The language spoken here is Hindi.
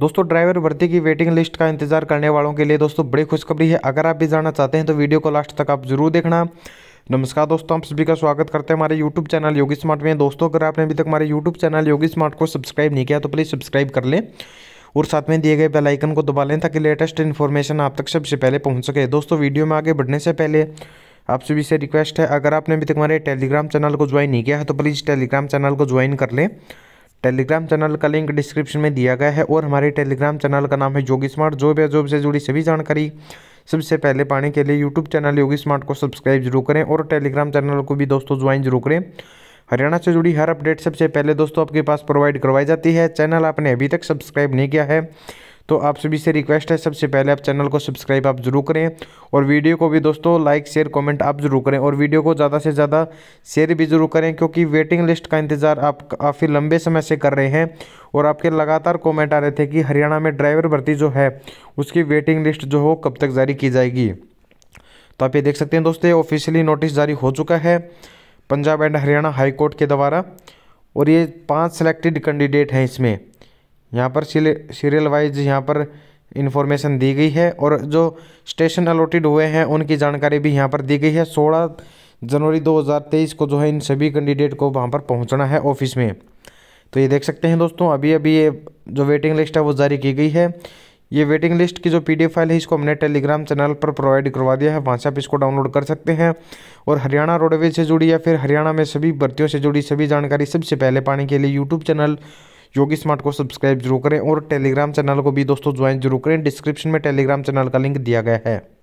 दोस्तों ड्राइवर भर्ती की वेटिंग लिस्ट का इंतजार करने वालों के लिए दोस्तों बड़ी खुशखबरी है अगर आप भी जानना चाहते हैं तो वीडियो को लास्ट तक आप जरूर देखना नमस्कार दोस्तों आप सभी का स्वागत करते हैं हमारे YouTube चैनल योगी स्मार्ट में दोस्तों अगर आपने अभी तक हमारे YouTube चैनल योगी स्मार्ट को सब्सक्राइब नहीं किया तो प्लीज़ सब्सक्राइब कर लें और साथ में दिए गए बेल आइकन को दबा लें ताकि लेटेस्ट इन्फॉर्मेशन आप तक सबसे पहले पहुँच सके दोस्तों वीडियो में आगे बढ़ने से पहले आप सभी से रिक्वेस्ट है अगर आपने अभी तक हमारे टेलीग्राम चैनल को ज्वाइन नहीं किया है तो प्लीज़ टेलीग्राम चैनल को ज्वाइन कर लें टेलीग्राम चैनल का लिंक डिस्क्रिप्शन में दिया गया है और हमारे टेलीग्राम चैनल का नाम है योगी स्मार्ट जॉब या जॉब से जुड़ी सभी जानकारी सबसे पहले पाने के लिए यूट्यूब चैनल योगी स्मार्ट को सब्सक्राइब जरूर करें और टेलीग्राम चैनल को भी दोस्तों ज्वाइन जरूर करें हरियाणा से जुड़ी हर अपडेट सबसे पहले दोस्तों आपके पास प्रोवाइड करवाई जाती है चैनल आपने अभी तक सब्सक्राइब नहीं किया है तो आप सभी से रिक्वेस्ट है सबसे पहले आप चैनल को सब्सक्राइब आप ज़रूर करें और वीडियो को भी दोस्तों लाइक शेयर कमेंट आप ज़रूर करें और वीडियो को ज़्यादा से ज़्यादा शेयर भी ज़रूर करें क्योंकि वेटिंग लिस्ट का इंतज़ार आप काफ़ी लंबे समय से कर रहे हैं और आपके लगातार कॉमेंट आ रहे थे कि हरियाणा में ड्राइवर भर्ती जो है उसकी वेटिंग लिस्ट जो हो कब तक जारी की जाएगी तो आप ये देख सकते हैं दोस्तों ऑफिशियली नोटिस जारी हो चुका है पंजाब एंड हरियाणा हाईकोर्ट के द्वारा और ये पांच सिलेक्टेड कैंडिडेट हैं इसमें यहाँ पर सीरियल वाइज यहाँ पर इन्फॉर्मेशन दी गई है और जो स्टेशन अलॉटेड हुए हैं उनकी जानकारी भी यहाँ पर दी गई है सोलह जनवरी 2023 को जो है इन सभी कैंडिडेट को वहाँ पर पहुँचना है ऑफिस में तो ये देख सकते हैं दोस्तों अभी अभी ये जो वेटिंग लिस्ट है वो जारी की गई है ये वेटिंग लिस्ट की जो एफ फाइल है इसको हमने टेलीग्राम चैनल पर प्रोवाइड करवा दिया है वहाँ से आप इसको डाउनलोड कर सकते हैं और हरियाणा रोडवेज से जुड़ी या फिर हरियाणा में सभी भर्तियों से जुड़ी सभी जानकारी सबसे पहले पाने के लिए यूट्यूब चैनल योगी स्मार्ट को सब्सक्राइब जरूर करें और टेलीग्राम चैनल को भी दोस्तों ज्वाइन जरूर करें डिस्क्रिप्शन में टेलीग्राम चैनल का लिंक दिया गया है